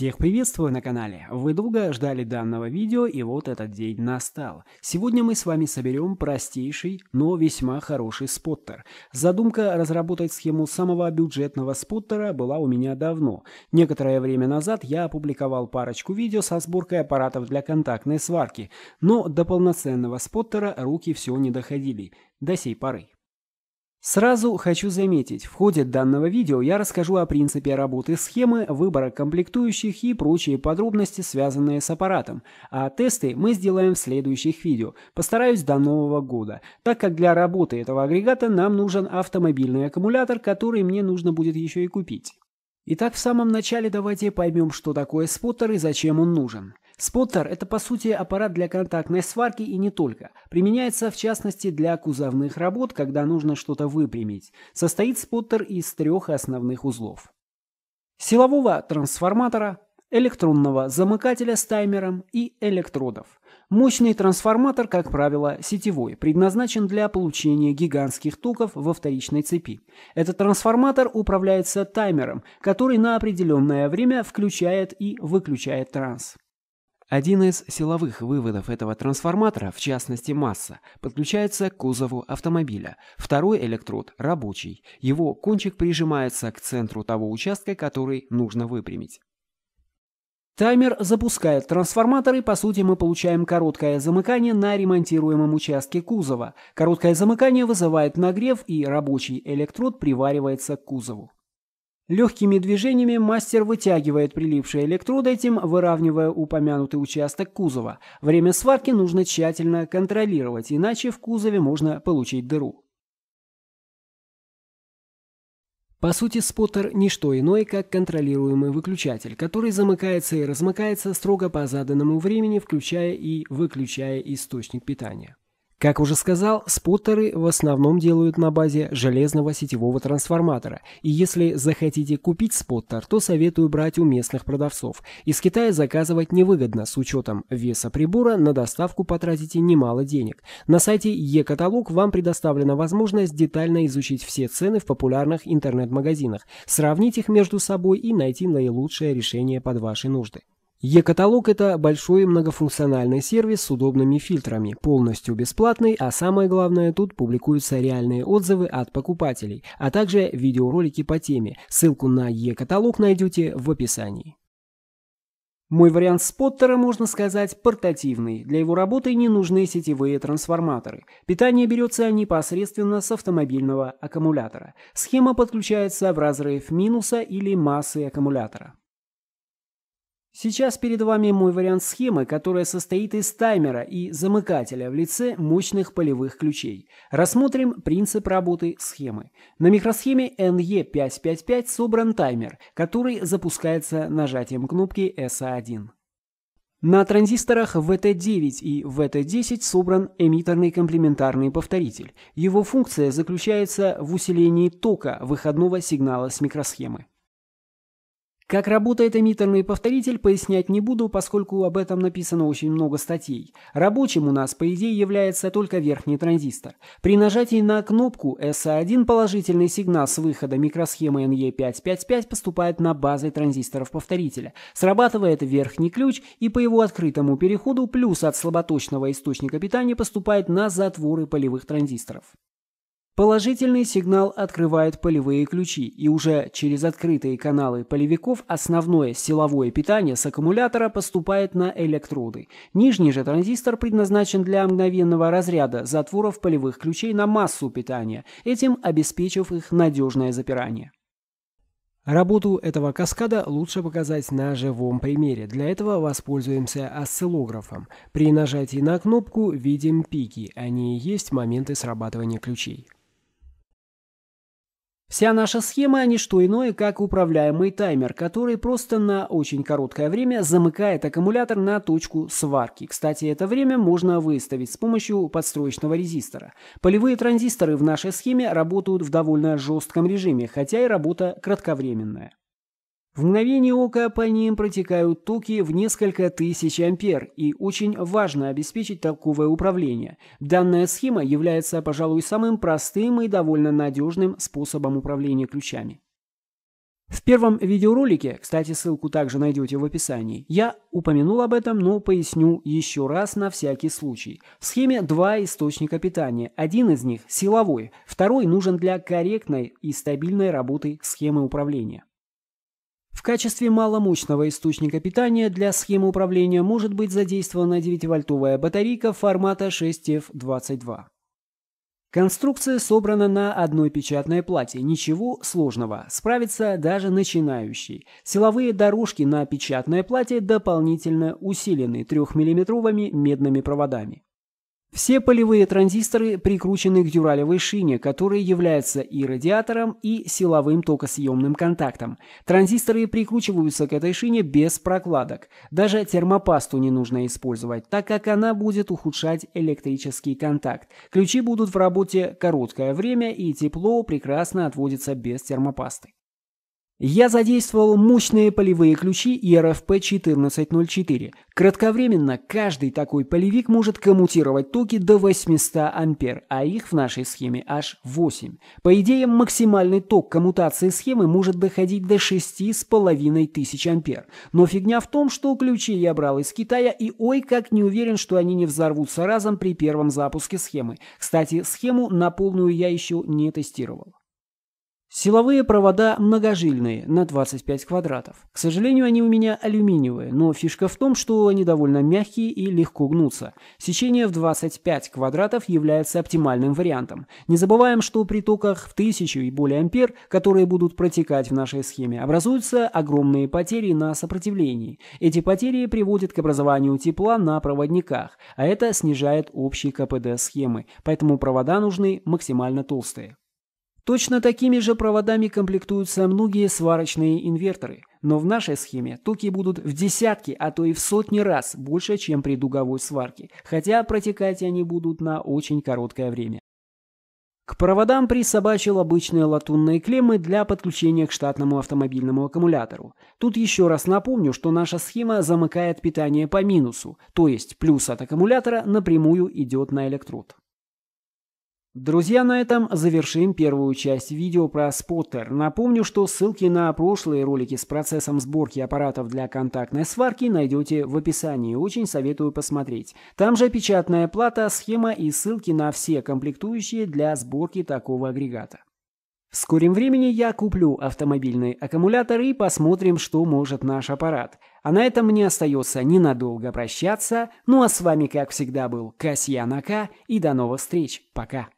Всех приветствую на канале! Вы долго ждали данного видео и вот этот день настал. Сегодня мы с вами соберем простейший, но весьма хороший споттер. Задумка разработать схему самого бюджетного споттера была у меня давно. Некоторое время назад я опубликовал парочку видео со сборкой аппаратов для контактной сварки, но до полноценного споттера руки все не доходили до сей поры. Сразу хочу заметить, в ходе данного видео я расскажу о принципе работы схемы, выбора комплектующих и прочие подробности, связанные с аппаратом, а тесты мы сделаем в следующих видео, постараюсь до нового года, так как для работы этого агрегата нам нужен автомобильный аккумулятор, который мне нужно будет еще и купить. Итак, в самом начале давайте поймем, что такое споттер и зачем он нужен. Споттер – это, по сути, аппарат для контактной сварки и не только. Применяется, в частности, для кузовных работ, когда нужно что-то выпрямить. Состоит споттер из трех основных узлов. Силового трансформатора, электронного замыкателя с таймером и электродов. Мощный трансформатор, как правило, сетевой, предназначен для получения гигантских токов во вторичной цепи. Этот трансформатор управляется таймером, который на определенное время включает и выключает транс. Один из силовых выводов этого трансформатора, в частности масса, подключается к кузову автомобиля. Второй электрод – рабочий. Его кончик прижимается к центру того участка, который нужно выпрямить. Таймер запускает трансформатор и по сути мы получаем короткое замыкание на ремонтируемом участке кузова. Короткое замыкание вызывает нагрев и рабочий электрод приваривается к кузову. Легкими движениями мастер вытягивает прилипший электрод этим, выравнивая упомянутый участок кузова. Время сварки нужно тщательно контролировать, иначе в кузове можно получить дыру. По сути, споттер – не что иное, как контролируемый выключатель, который замыкается и размыкается строго по заданному времени, включая и выключая источник питания. Как уже сказал, споттеры в основном делают на базе железного сетевого трансформатора, и если захотите купить споттер, то советую брать у местных продавцов. Из Китая заказывать невыгодно, с учетом веса прибора на доставку потратите немало денег. На сайте e-каталог вам предоставлена возможность детально изучить все цены в популярных интернет-магазинах, сравнить их между собой и найти наилучшее решение под ваши нужды. E-каталог – это большой многофункциональный сервис с удобными фильтрами, полностью бесплатный, а самое главное, тут публикуются реальные отзывы от покупателей, а также видеоролики по теме. Ссылку на E-каталог найдете в описании. Мой вариант споттера, можно сказать, портативный. Для его работы не нужны сетевые трансформаторы. Питание берется непосредственно с автомобильного аккумулятора. Схема подключается в разрыв минуса или массы аккумулятора. Сейчас перед вами мой вариант схемы, которая состоит из таймера и замыкателя в лице мощных полевых ключей. Рассмотрим принцип работы схемы. На микросхеме NE555 собран таймер, который запускается нажатием кнопки SA1. На транзисторах VT9 и VT10 собран эмиттерный комплементарный повторитель. Его функция заключается в усилении тока выходного сигнала с микросхемы. Как работает эмиттерный повторитель, пояснять не буду, поскольку об этом написано очень много статей. Рабочим у нас, по идее, является только верхний транзистор. При нажатии на кнопку SA1 а положительный сигнал с выхода микросхемы NE555 поступает на базы транзисторов повторителя. Срабатывает верхний ключ, и по его открытому переходу плюс от слаботочного источника питания поступает на затворы полевых транзисторов. Положительный сигнал открывает полевые ключи, и уже через открытые каналы полевиков основное силовое питание с аккумулятора поступает на электроды. Нижний же транзистор предназначен для мгновенного разряда затворов полевых ключей на массу питания, этим обеспечив их надежное запирание. Работу этого каскада лучше показать на живом примере. Для этого воспользуемся осциллографом. При нажатии на кнопку видим пики, они и есть моменты срабатывания ключей. Вся наша схема – не что иное, как управляемый таймер, который просто на очень короткое время замыкает аккумулятор на точку сварки. Кстати, это время можно выставить с помощью подстроечного резистора. Полевые транзисторы в нашей схеме работают в довольно жестком режиме, хотя и работа кратковременная. В мгновение ока по ним протекают токи в несколько тысяч ампер, и очень важно обеспечить такое управление. Данная схема является, пожалуй, самым простым и довольно надежным способом управления ключами. В первом видеоролике, кстати, ссылку также найдете в описании, я упомянул об этом, но поясню еще раз на всякий случай. В схеме два источника питания. Один из них силовой, второй нужен для корректной и стабильной работы схемы управления. В качестве маломощного источника питания для схемы управления может быть задействована 9-вольтовая батарейка формата 6F22. Конструкция собрана на одной печатной плате, ничего сложного, справится даже начинающий. Силовые дорожки на печатной плате дополнительно усилены 3-миллиметровыми медными проводами. Все полевые транзисторы прикручены к дюралевой шине, которая является и радиатором, и силовым токосъемным контактом. Транзисторы прикручиваются к этой шине без прокладок. Даже термопасту не нужно использовать, так как она будет ухудшать электрический контакт. Ключи будут в работе короткое время, и тепло прекрасно отводится без термопасты. Я задействовал мощные полевые ключи и 1404 Кратковременно каждый такой полевик может коммутировать токи до 800 ампер, а их в нашей схеме аж 8. По идее, максимальный ток коммутации схемы может доходить до 6500 ампер. Но фигня в том, что ключи я брал из Китая и ой как не уверен, что они не взорвутся разом при первом запуске схемы. Кстати, схему на полную я еще не тестировал. Силовые провода многожильные, на 25 квадратов. К сожалению, они у меня алюминиевые, но фишка в том, что они довольно мягкие и легко гнутся. Сечение в 25 квадратов является оптимальным вариантом. Не забываем, что при токах в 1000 и более ампер, которые будут протекать в нашей схеме, образуются огромные потери на сопротивлении. Эти потери приводят к образованию тепла на проводниках, а это снижает общий КПД схемы, поэтому провода нужны максимально толстые. Точно такими же проводами комплектуются многие сварочные инверторы. Но в нашей схеме токи будут в десятки, а то и в сотни раз больше, чем при дуговой сварке, хотя протекать они будут на очень короткое время. К проводам присобачил обычные латунные клеммы для подключения к штатному автомобильному аккумулятору. Тут еще раз напомню, что наша схема замыкает питание по минусу, то есть плюс от аккумулятора напрямую идет на электрод. Друзья, на этом завершим первую часть видео про споттер. Напомню, что ссылки на прошлые ролики с процессом сборки аппаратов для контактной сварки найдете в описании, очень советую посмотреть. Там же печатная плата, схема и ссылки на все комплектующие для сборки такого агрегата. В скором времени я куплю автомобильный аккумулятор и посмотрим, что может наш аппарат. А на этом мне остается ненадолго прощаться. Ну а с вами, как всегда, был Касьян Ака и до новых встреч. Пока.